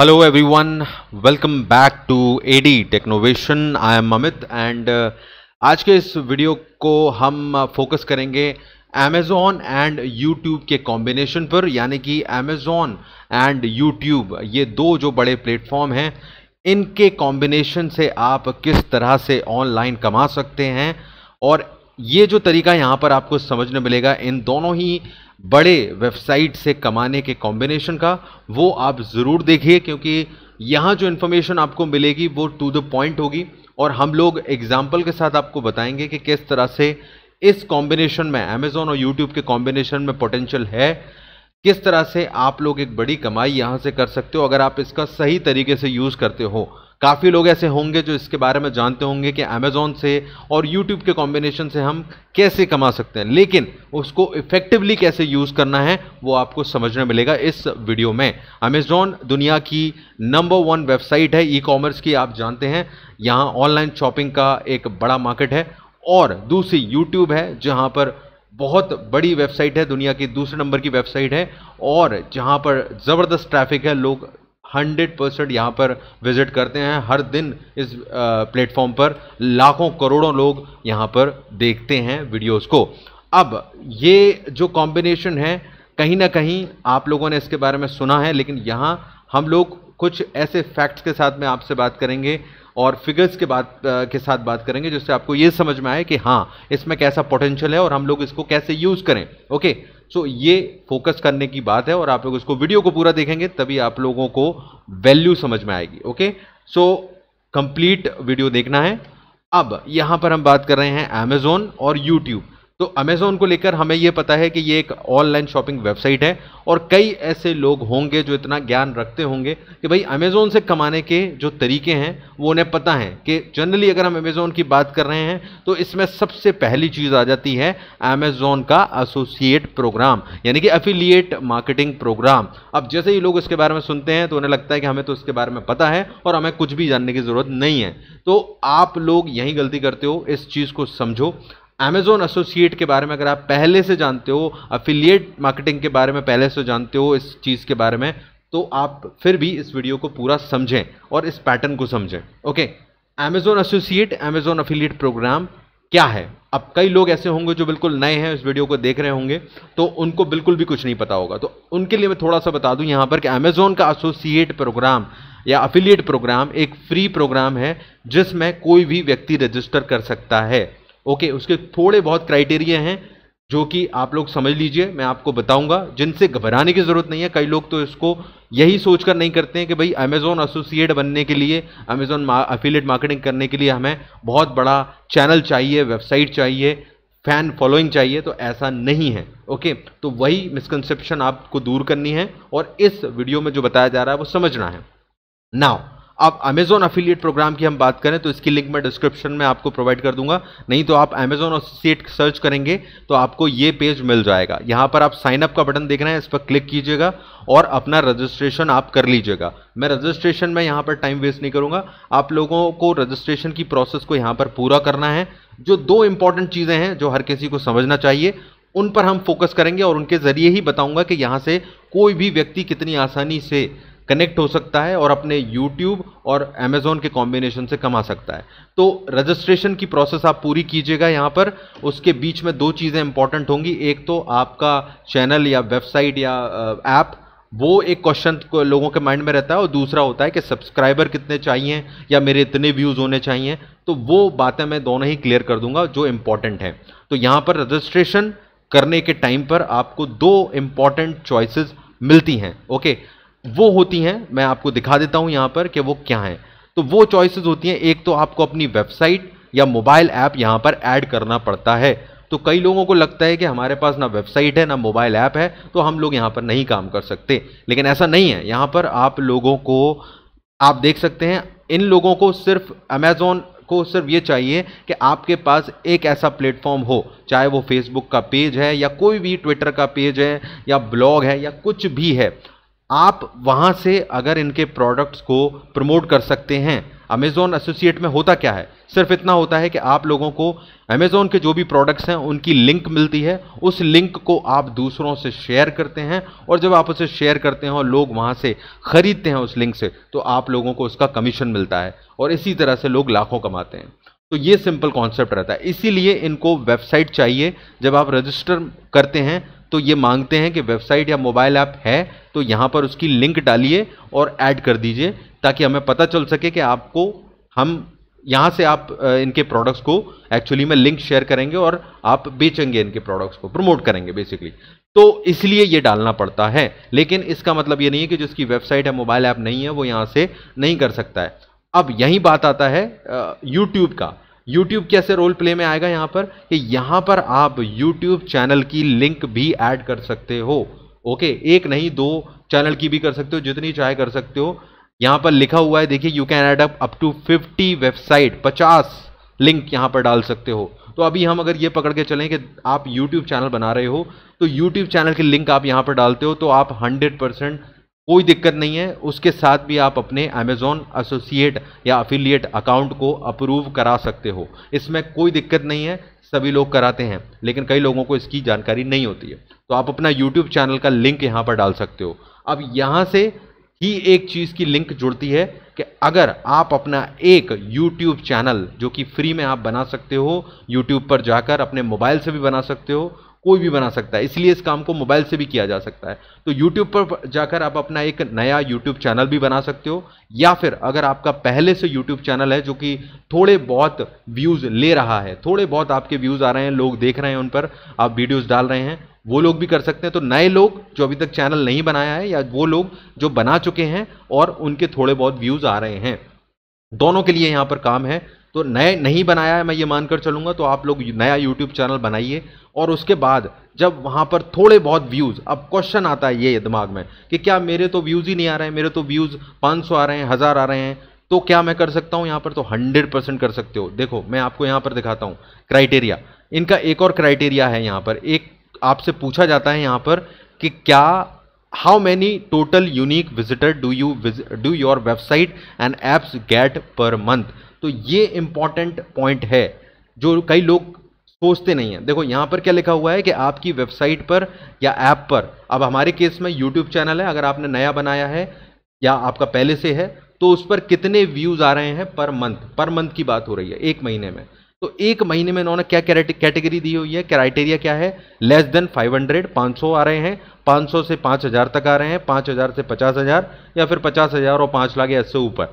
hello everyone welcome back to AD technovation I am Amit and आज के इस video को हम फोकस uh, करेंगे अमेजॉन एंड यूट्यूब के कॉम्बिनेशन पर यानी कि अमेज़ॉन एंड यूट्यूब ये दो जो बड़े प्लेटफॉर्म हैं इनके कॉम्बिनेशन से आप किस तरह से ऑनलाइन कमा सकते हैं और ये जो तरीका यहाँ पर आपको समझने मिलेगा इन दोनों ही बड़े वेबसाइट से कमाने के कॉम्बिनेशन का वो आप ज़रूर देखिए क्योंकि यहाँ जो इन्फॉर्मेशन आपको मिलेगी वो टू द पॉइंट होगी और हम लोग एग्जाम्पल के साथ आपको बताएंगे कि किस तरह से इस कॉम्बिनेशन में अमेजोन और यूट्यूब के कॉम्बिनेशन में पोटेंशियल है किस तरह से आप लोग एक बड़ी कमाई यहाँ से कर सकते हो अगर आप इसका सही तरीके से यूज़ करते हो काफ़ी लोग ऐसे होंगे जो इसके बारे में जानते होंगे कि अमेज़ोन से और यूट्यूब के कॉम्बिनेशन से हम कैसे कमा सकते हैं लेकिन उसको इफ़ेक्टिवली कैसे यूज़ करना है वो आपको समझने मिलेगा इस वीडियो में अमेज़ोन दुनिया की नंबर वन वेबसाइट है ई कॉमर्स की आप जानते हैं यहाँ ऑनलाइन शॉपिंग का एक बड़ा मार्केट है और दूसरी यूट्यूब है जहाँ पर बहुत बड़ी वेबसाइट है दुनिया की दूसरे नंबर की वेबसाइट है और जहाँ पर ज़बरदस्त ट्रैफिक है लोग हंड्रेड परसेंट यहाँ पर विजिट करते हैं हर दिन इस प्लेटफॉर्म पर लाखों करोड़ों लोग यहाँ पर देखते हैं वीडियोस को अब ये जो कॉम्बिनेशन है कहीं ना कहीं आप लोगों ने इसके बारे में सुना है लेकिन यहाँ हम लोग कुछ ऐसे फैक्ट्स के साथ में आपसे बात करेंगे और फिगर्स के बात के साथ बात करेंगे जिससे आपको ये समझ में आए कि हाँ इसमें कैसा पोटेंशियल है और हम लोग इसको कैसे यूज़ करें ओके सो ये फोकस करने की बात है और आप लोग इसको वीडियो को पूरा देखेंगे तभी आप लोगों को वैल्यू समझ में आएगी ओके सो कंप्लीट वीडियो देखना है अब यहाँ पर हम बात कर रहे हैं अमेजोन और यूट्यूब तो अमेजोन को लेकर हमें ये पता है कि ये एक ऑनलाइन शॉपिंग वेबसाइट है और कई ऐसे लोग होंगे जो इतना ज्ञान रखते होंगे कि भाई अमेजोन से कमाने के जो तरीके हैं वो उन्हें पता है कि जनरली अगर हम अमेजोन की बात कर रहे हैं तो इसमें सबसे पहली चीज़ आ जाती है अमेजोन का एसोसिएट प्रोग्राम यानी कि अफिलिएट मार्केटिंग प्रोग्राम अब जैसे ही लोग इसके बारे में सुनते हैं तो उन्हें लगता है कि हमें तो इसके बारे में पता है और हमें कुछ भी जानने की ज़रूरत नहीं है तो आप लोग यही गलती करते हो इस चीज़ को समझो अमेजोन एसोसिएट के बारे में अगर आप पहले से जानते हो अफिलियट मार्केटिंग के बारे में पहले से जानते हो इस चीज़ के बारे में तो आप फिर भी इस वीडियो को पूरा समझें और इस पैटर्न को समझें okay Amazon associate Amazon affiliate program क्या है अब कई लोग ऐसे होंगे जो बिल्कुल नए हैं इस वीडियो को देख रहे होंगे तो उनको बिल्कुल भी कुछ नहीं पता होगा तो उनके लिए मैं थोड़ा सा बता दूं यहाँ पर कि अमेजोन का एसोसिएट प्रोग्राम या अफिलिएट प्रोग्राम एक फ्री प्रोग्राम है जिसमें कोई भी व्यक्ति रजिस्टर कर सकता है ओके उसके थोड़े बहुत क्राइटेरिया हैं जो कि आप लोग समझ लीजिए मैं आपको बताऊंगा जिनसे घबराने की ज़रूरत नहीं है कई लोग तो इसको यही सोचकर नहीं करते हैं कि भाई अमेज़ोन एसोसिएट बनने के लिए अमेज़ोन अफिलेट मार्केटिंग करने के लिए हमें बहुत बड़ा चैनल चाहिए वेबसाइट चाहिए फैन फॉलोइंग चाहिए तो ऐसा नहीं है ओके तो वही मिसकनसेप्शन आपको दूर करनी है और इस वीडियो में जो बताया जा रहा है वो समझना है नाउ आप अमेजोन अफिलियट प्रोग्राम की हम बात करें तो इसकी लिंक मैं डिस्क्रिप्शन में आपको प्रोवाइड कर दूंगा नहीं तो आप अमेजोन एसोसिएट सर्च करेंगे तो आपको ये पेज मिल जाएगा यहाँ पर आप साइन अप का बटन देख रहे हैं इस पर क्लिक कीजिएगा और अपना रजिस्ट्रेशन आप कर लीजिएगा मैं रजिस्ट्रेशन में यहाँ पर टाइम वेस्ट नहीं करूँगा आप लोगों को रजिस्ट्रेशन की प्रोसेस को यहाँ पर पूरा करना है जो दो इंपॉर्टेंट चीज़ें हैं जो हर किसी को समझना चाहिए उन पर हम फोकस करेंगे और उनके ज़रिए ही बताऊंगा कि यहाँ से कोई भी व्यक्ति कितनी आसानी से कनेक्ट हो सकता है और अपने यूट्यूब और अमेज़ोन के कॉम्बिनेशन से कमा सकता है तो रजिस्ट्रेशन की प्रोसेस आप पूरी कीजिएगा यहाँ पर उसके बीच में दो चीज़ें इंपॉर्टेंट होंगी एक तो आपका चैनल या वेबसाइट या ऐप वो एक क्वेश्चन लोगों के माइंड में रहता है और दूसरा होता है कि सब्सक्राइबर कितने चाहिए या मेरे इतने व्यूज़ होने चाहिए तो वो बातें मैं दोनों ही क्लियर कर दूंगा जो इम्पॉर्टेंट है तो यहाँ पर रजिस्ट्रेशन करने के टाइम पर आपको दो इम्पॉर्टेंट चॉइसेस मिलती हैं ओके वो होती हैं मैं आपको दिखा देता हूं यहां पर कि वो क्या हैं तो वो चॉइसेस होती हैं एक तो आपको अपनी वेबसाइट या मोबाइल ऐप यहां पर ऐड करना पड़ता है तो कई लोगों को लगता है कि हमारे पास ना वेबसाइट है ना मोबाइल ऐप है तो हम लोग यहाँ पर नहीं काम कर सकते लेकिन ऐसा नहीं है यहाँ पर आप लोगों को आप देख सकते हैं इन लोगों को सिर्फ अमेजोन को सिर्फ ये चाहिए कि आपके पास एक ऐसा प्लेटफॉर्म हो चाहे वो फेसबुक का पेज है या कोई भी ट्विटर का पेज है या ब्लॉग है या कुछ भी है आप वहाँ से अगर इनके प्रोडक्ट्स को प्रमोट कर सकते हैं अमेज़ोन एसोसिएट में होता क्या है सिर्फ इतना होता है कि आप लोगों को अमेज़ोन के जो भी प्रोडक्ट्स हैं उनकी लिंक मिलती है उस लिंक को आप दूसरों से शेयर करते हैं और जब आप उसे शेयर करते हैं और लोग वहाँ से ख़रीदते हैं उस लिंक से तो आप लोगों को उसका कमीशन मिलता है और इसी तरह से लोग लाखों कमाते हैं तो ये सिंपल कॉन्सेप्ट रहता है इसीलिए इनको वेबसाइट चाहिए जब आप रजिस्टर करते हैं तो ये मांगते हैं कि वेबसाइट या मोबाइल ऐप है तो यहाँ पर उसकी लिंक डालिए और ऐड कर दीजिए ताकि हमें पता चल सके कि आपको हम यहाँ से आप इनके प्रोडक्ट्स को एक्चुअली में लिंक शेयर करेंगे और आप बेचेंगे इनके प्रोडक्ट्स को प्रमोट करेंगे बेसिकली तो इसलिए ये डालना पड़ता है लेकिन इसका मतलब ये नहीं है कि जिसकी वेबसाइट है मोबाइल ऐप नहीं है वो यहाँ से नहीं कर सकता है अब यही बात आता है यूट्यूब का यूट्यूब कैसे रोल प्ले में आएगा यहाँ पर कि यहाँ पर आप यूट्यूब चैनल की लिंक भी ऐड कर सकते हो ओके एक नहीं दो चैनल की भी कर सकते हो जितनी चाहे कर सकते हो यहाँ पर लिखा हुआ है देखिए you can add up up to 50 website 50 link यहाँ पर डाल सकते हो तो अभी हम अगर ये पकड़ के चलें कि आप YouTube चैनल बना रहे हो तो YouTube चैनल की लिंक आप यहाँ पर डालते हो तो आप 100 परसेंट कोई दिक्कत नहीं है उसके साथ भी आप अपने अमेज़ॉन एसोसिएट या अफिलिएट अकाउंट को अप्रूव करा सकते हो इसमें कोई दिक्कत नहीं है सभी लोग कराते हैं लेकिन कई लोगों को इसकी जानकारी नहीं होती है तो आप अपना यूट्यूब चैनल का लिंक यहाँ पर डाल सकते हो अब यहाँ से ही एक चीज़ की लिंक जुड़ती है कि अगर आप अपना एक YouTube चैनल जो कि फ्री में आप बना सकते हो YouTube पर जाकर अपने मोबाइल से भी बना सकते हो कोई भी बना सकता है इसलिए इस काम को मोबाइल से भी किया जा सकता है तो यूट्यूब पर जाकर आप अपना एक नया यूट्यूब चैनल भी बना सकते हो या फिर अगर आपका पहले से यूट्यूब चैनल है जो कि थोड़े बहुत व्यूज़ ले रहा है थोड़े बहुत आपके व्यूज़ आ रहे हैं लोग देख रहे हैं उन पर आप वीडियोज़ डाल रहे हैं वो लोग भी कर सकते हैं तो नए लोग जो अभी तक चैनल नहीं बनाया है या वो लोग जो बना चुके हैं और उनके थोड़े बहुत व्यूज़ आ रहे हैं दोनों के लिए यहाँ पर काम है तो नए नहीं बनाया है मैं ये मानकर चलूँगा तो आप लोग नया यूट्यूब चैनल बनाइए और उसके बाद जब वहाँ पर थोड़े बहुत व्यूज़ अब क्वेश्चन आता है ये दिमाग में कि क्या मेरे तो व्यूज़ ही नहीं आ रहे हैं मेरे तो व्यूज़ सौ आ रहे हैं हज़ार आ रहे हैं तो क्या मैं कर सकता हूँ यहाँ पर तो हंड्रेड परसेंट कर सकते हो देखो मैं आपको यहाँ पर दिखाता हूँ क्राइटेरिया इनका एक और क्राइटेरिया है यहाँ पर एक आपसे पूछा जाता है यहाँ पर कि क्या how many total unique visitor do you do do your website and apps get per month तो ये इंपॉर्टेंट पॉइंट है जो कई लोग सोचते नहीं हैं देखो यहाँ पर क्या लिखा हुआ है कि आपकी वेबसाइट पर या ऐप पर अब हमारे केस में यूट्यूब चैनल है अगर आपने नया बनाया है या आपका पहले से है तो उस पर कितने व्यूज़ आ रहे हैं पर मंथ पर मंथ की बात हो रही है एक महीने में तो एक महीने में इन्होंने क्या कैटेगरी दी हुई है क्राइटेरिया क्या है लेस देन 500 500 आ रहे हैं 500 से 5000 तक आ रहे हैं 5000 से 50000 या फिर 50000 और 5 लाख या इससे ऊपर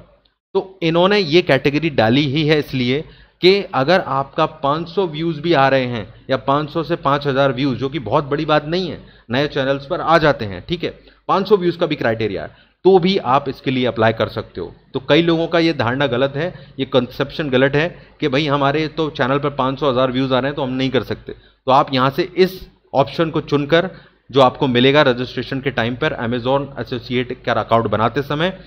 तो इन्होंने ये कैटेगरी डाली ही है इसलिए कि अगर आपका 500 व्यूज़ भी आ रहे हैं या 500 से 5000 व्यूज़ जो कि बहुत बड़ी बात नहीं है नए चैनल्स पर आ जाते हैं ठीक है 500 व्यूज़ का भी क्राइटेरिया है तो भी आप इसके लिए अप्लाई कर सकते हो तो कई लोगों का ये धारणा गलत है ये कंसेप्शन गलत है कि भाई हमारे तो चैनल पर 500 हज़ार व्यूज़ आ रहे हैं तो हम नहीं कर सकते तो आप यहाँ से इस ऑप्शन को चुनकर जो आपको मिलेगा रजिस्ट्रेशन के टाइम पर अमेजोन एसोसिएट का अकाउंट बनाते समय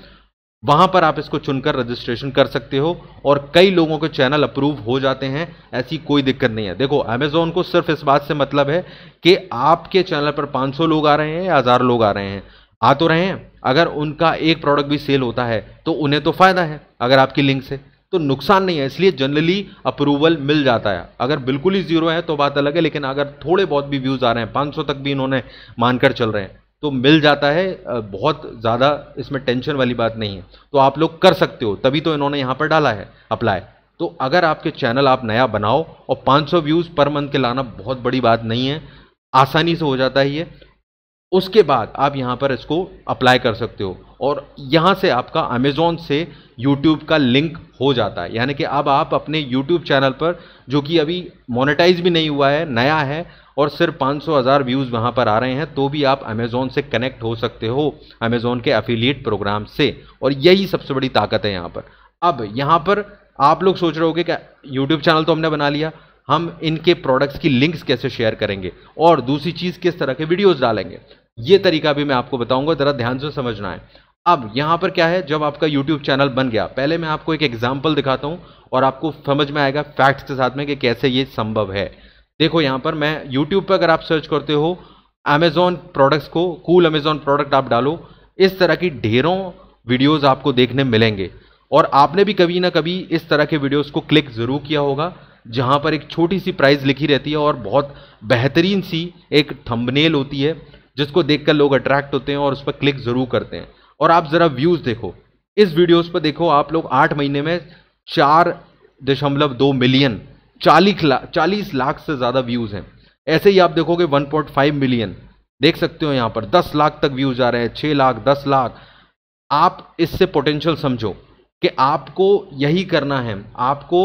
वहाँ पर आप इसको चुनकर रजिस्ट्रेशन कर सकते हो और कई लोगों के चैनल अप्रूव हो जाते हैं ऐसी कोई दिक्कत नहीं है देखो अमेजोन को सिर्फ इस बात से मतलब है कि आपके चैनल पर 500 लोग आ रहे हैं या हज़ार लोग आ रहे हैं आ तो रहे हैं अगर उनका एक प्रोडक्ट भी सेल होता है तो उन्हें तो फ़ायदा है अगर आपकी लिंक से तो नुकसान नहीं है इसलिए जनरली अप्रूवल मिल जाता है अगर बिल्कुल ही जीरो है तो बात अलग है लेकिन अगर थोड़े बहुत भी व्यूज़ आ रहे हैं 500 तक भी इन्होंने मानकर चल रहे हैं तो मिल जाता है बहुत ज़्यादा इसमें टेंशन वाली बात नहीं है तो आप लोग कर सकते हो तभी तो इन्होंने यहाँ पर डाला है अप्लाई तो अगर आपके चैनल आप नया बनाओ और 500 व्यूज़ पर मंथ के लाना बहुत बड़ी बात नहीं है आसानी से हो जाता ही है उसके बाद आप यहाँ पर इसको अप्लाई कर सकते हो और यहाँ से आपका अमेज़ोन से यूट्यूब का लिंक हो जाता है यानी कि अब आप अपने यूट्यूब चैनल पर जो कि अभी मोनेटाइज भी नहीं हुआ है नया है और सिर्फ पाँच सौ हज़ार व्यूज़ वहाँ पर आ रहे हैं तो भी आप अमेज़ोन से कनेक्ट हो सकते हो अमेज़ोन के अफिलिएट प्रोग्राम से और यही सबसे बड़ी ताकत है यहाँ पर अब यहाँ पर आप लोग सोच रहे होगे कि यूट्यूब चैनल तो हमने बना लिया हम इनके प्रोडक्ट्स की लिंक्स कैसे शेयर करेंगे और दूसरी चीज़ किस तरह के वीडियोज़ डालेंगे ये तरीका भी मैं आपको बताऊंगा ज़रा ध्यान से समझना है अब यहाँ पर क्या है जब आपका यूट्यूब चैनल बन गया पहले मैं आपको एक एग्जाम्पल दिखाता हूँ और आपको समझ में आएगा फैक्ट्स के साथ में कि कैसे ये संभव है देखो यहाँ पर मैं यूट्यूब पर अगर आप सर्च करते हो अमेजोन प्रोडक्ट्स को कूल अमेजोन प्रोडक्ट आप डालो इस तरह की ढेरों वीडियोस आपको देखने मिलेंगे और आपने भी कभी ना कभी इस तरह के वीडियोस को क्लिक ज़रूर किया होगा जहाँ पर एक छोटी सी प्राइस लिखी रहती है और बहुत बेहतरीन सी एक थंबनेल होती है जिसको देखकर लोग अट्रैक्ट होते हैं और उस पर क्लिक ज़रूर करते हैं और आप ज़रा व्यूज़ देखो इस वीडियोस पर देखो आप लोग आठ महीने में चार दशमलव दो मिलियन चालीस लाख चालीस लाख से ज़्यादा व्यूज़ हैं ऐसे ही आप देखोगे वन मिलियन देख सकते हो यहाँ पर दस लाख तक व्यूज़ आ रहे हैं छः लाख दस लाख आप इससे पोटेंशियल समझो कि आपको यही करना है आपको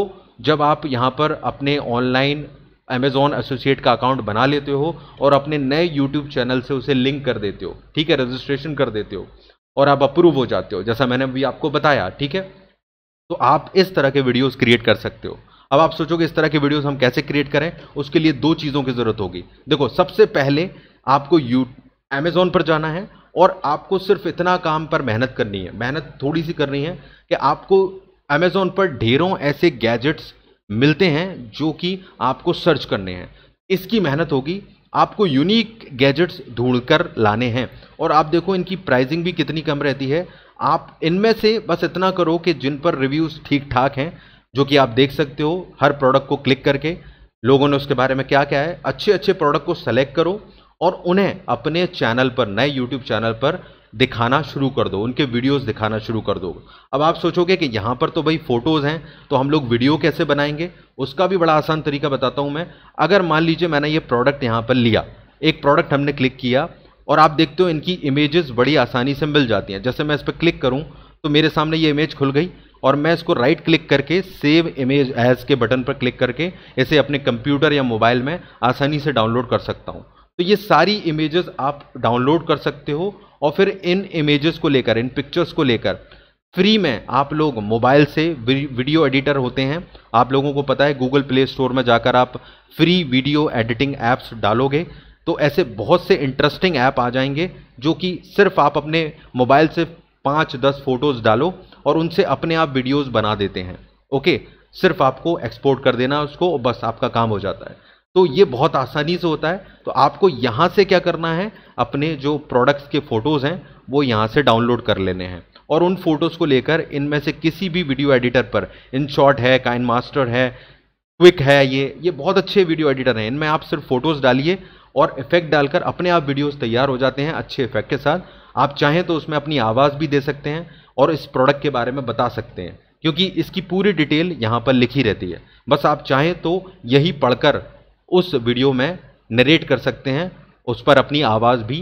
जब आप यहाँ पर अपने ऑनलाइन अमेजोन एसोसिएट का अकाउंट बना लेते हो और अपने नए यूट्यूब चैनल से उसे लिंक कर देते हो ठीक है रजिस्ट्रेशन कर देते हो और आप अप्रूव हो जाते हो जैसा मैंने अभी आपको बताया ठीक है तो आप इस तरह के वीडियोस क्रिएट कर सकते हो अब आप सोचोगे इस तरह के वीडियोस हम कैसे क्रिएट करें उसके लिए दो चीज़ों की ज़रूरत होगी देखो सबसे पहले आपको यू अमेजोन पर जाना है और आपको सिर्फ इतना काम पर मेहनत करनी है मेहनत थोड़ी सी करनी है कि आपको अमेज़ोन पर ढेरों ऐसे गैजेट्स मिलते हैं जो कि आपको सर्च करने हैं इसकी मेहनत होगी आपको यूनिक गैजेट्स ढूंढ कर लाने हैं और आप देखो इनकी प्राइजिंग भी कितनी कम रहती है आप इनमें से बस इतना करो कि जिन पर रिव्यूज़ ठीक ठाक हैं जो कि आप देख सकते हो हर प्रोडक्ट को क्लिक करके लोगों ने उसके बारे में क्या क्या है अच्छे अच्छे प्रोडक्ट को सेलेक्ट करो और उन्हें अपने चैनल पर नए यूट्यूब चैनल पर दिखाना शुरू कर दो उनके वीडियोस दिखाना शुरू कर दो अब आप सोचोगे कि यहाँ पर तो भाई फ़ोटोज़ हैं तो हम लोग वीडियो कैसे बनाएंगे उसका भी बड़ा आसान तरीका बताता हूँ मैं अगर मान लीजिए मैंने ये प्रोडक्ट यहाँ पर लिया एक प्रोडक्ट हमने क्लिक किया और आप देखते हो इनकी इमेजेस बड़ी आसानी से मिल जाती हैं जैसे मैं इस पर क्लिक करूँ तो मेरे सामने ये इमेज खुल गई और मैं इसको राइट क्लिक करके सेव इमेज एज के बटन पर क्लिक करके इसे अपने कंप्यूटर या मोबाइल में आसानी से डाउनलोड कर सकता हूँ तो ये सारी इमेजेस आप डाउनलोड कर सकते हो और फिर इन इमेजेस को लेकर इन पिक्चर्स को लेकर फ्री में आप लोग मोबाइल से वीडियो एडिटर होते हैं आप लोगों को पता है गूगल प्ले स्टोर में जाकर आप फ्री वीडियो एडिटिंग ऐप्स डालोगे तो ऐसे बहुत से इंटरेस्टिंग ऐप आ जाएंगे जो कि सिर्फ आप अपने मोबाइल से पाँच दस फोटोज़ डालो और उनसे अपने आप वीडियोज़ बना देते हैं ओके सिर्फ आपको एक्सपोर्ट कर देना उसको बस आपका काम हो जाता है तो ये बहुत आसानी से होता है तो आपको यहाँ से क्या करना है अपने जो प्रोडक्ट्स के फ़ोटोज़ हैं वो यहाँ से डाउनलोड कर लेने हैं और उन फ़ोटोज़ को लेकर इनमें से किसी भी वीडियो एडिटर पर इन शॉर्ट है काइन मास्टर है क्विक है ये ये बहुत अच्छे वीडियो एडिटर हैं इनमें आप सिर्फ फ़ोटोज़ डालिए और इफेक्ट डालकर अपने आप वीडियोज़ तैयार हो जाते हैं अच्छे इफेक्ट के साथ आप चाहें तो उसमें अपनी आवाज़ भी दे सकते हैं और इस प्रोडक्ट के बारे में बता सकते हैं क्योंकि इसकी पूरी डिटेल यहाँ पर लिखी रहती है बस आप चाहें तो यही पढ़कर उस वीडियो में नरेट कर सकते हैं उस पर अपनी आवाज़ भी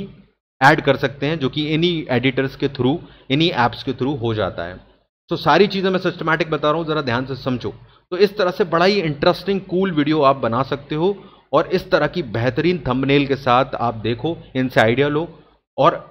ऐड कर सकते हैं जो कि इन्हीं एडिटर्स के थ्रू इन्हीं ऐप्स के थ्रू हो जाता है तो सारी चीज़ें मैं सिस्टमैटिक बता रहा हूँ ज़रा ध्यान से समझो तो इस तरह से बड़ा ही इंटरेस्टिंग कूल वीडियो आप बना सकते हो और इस तरह की बेहतरीन थंबनेल के साथ आप देखो इनसे आइडिया लो और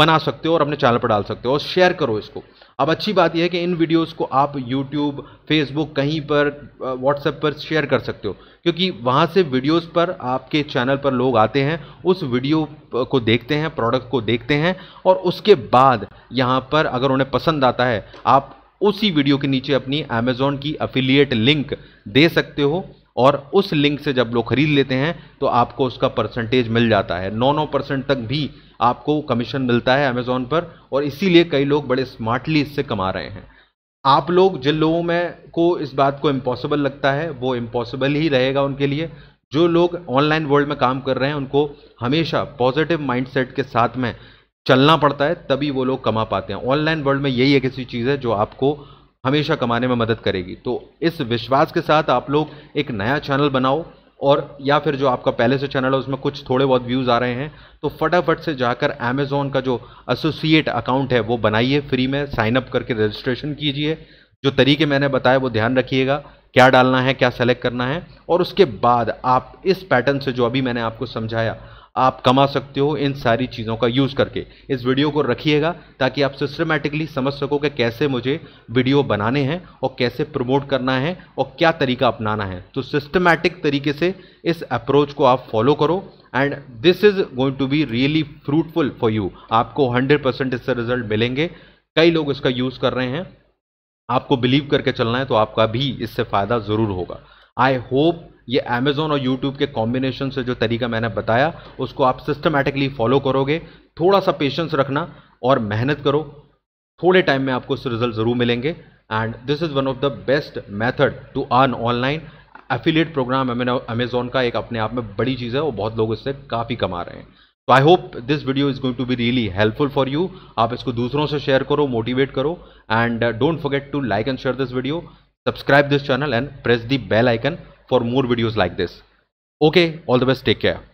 बना सकते हो और अपने चैनल पर डाल सकते हो और शेयर करो इसको अब अच्छी बात यह है कि इन वीडियोस को आप यूट्यूब फेसबुक कहीं पर व्हाट्सएप पर शेयर कर सकते हो क्योंकि वहाँ से वीडियोस पर आपके चैनल पर लोग आते हैं उस वीडियो को देखते हैं प्रोडक्ट को देखते हैं और उसके बाद यहाँ पर अगर उन्हें पसंद आता है आप उसी वीडियो के नीचे अपनी Amazon की अफिलिएट लिंक दे सकते हो और उस लिंक से जब लोग खरीद लेते हैं तो आपको उसका परसेंटेज मिल जाता है नौ नौ परसेंट तक भी आपको कमीशन मिलता है अमेजोन पर और इसीलिए कई लोग बड़े स्मार्टली इससे कमा रहे हैं आप लोग जिन लोगों में को इस बात को इम्पॉसिबल लगता है वो इम्पॉसिबल ही रहेगा उनके लिए जो लोग ऑनलाइन वर्ल्ड में काम कर रहे हैं उनको हमेशा पॉजिटिव माइंडसेट के साथ में चलना पड़ता है तभी वो लोग कमा पाते हैं ऑनलाइन वर्ल्ड में यही एक ऐसी चीज़ है जो आपको हमेशा कमाने में मदद करेगी तो इस विश्वास के साथ आप लोग एक नया चैनल बनाओ और या फिर जो आपका पहले से चैनल है उसमें कुछ थोड़े बहुत व्यूज़ आ रहे हैं तो फटाफट से जाकर अमेज़ोन का जो एसोसिएट अकाउंट है वो बनाइए फ्री में साइनअप करके रजिस्ट्रेशन कीजिए जो तरीके मैंने बताए वो ध्यान रखिएगा क्या डालना है क्या सेलेक्ट करना है और उसके बाद आप इस पैटर्न से जो अभी मैंने आपको समझाया आप कमा सकते हो इन सारी चीज़ों का यूज़ करके इस वीडियो को रखिएगा ताकि आप सिस्टमेटिकली समझ सको कि कैसे मुझे वीडियो बनाने हैं और कैसे प्रमोट करना है और क्या तरीका अपनाना है तो सिस्टमेटिक तरीके से इस अप्रोच को आप फॉलो करो and this is going to be really fruitful for you आपको हंड्रेड परसेंट इससे रिजल्ट मिलेंगे कई लोग इसका यूज़ कर रहे हैं आपको बिलीव करके चलना है तो आपका भी इससे फ़ायदा ज़रूर होगा आई होप ये अमेज़ोन और यूट्यूब के कॉम्बिनेशन से जो तरीका मैंने बताया उसको आप सिस्टमेटिकली फॉलो करोगे थोड़ा सा पेशेंस रखना और मेहनत करो थोड़े टाइम में आपको रिजल्ट ज़रूर मिलेंगे and this is one of the best method to earn online affiliate program Amazon का एक अपने आप में बड़ी चीज़ है और बहुत लोग इससे काफ़ी कमा रहे हैं तो I hope this video is going to be really helpful for you आप इसको दूसरों से शेयर करो मोटिवेट करो and don't forget to like and share this video subscribe this channel and press the bell icon for more videos like this okay all the best take care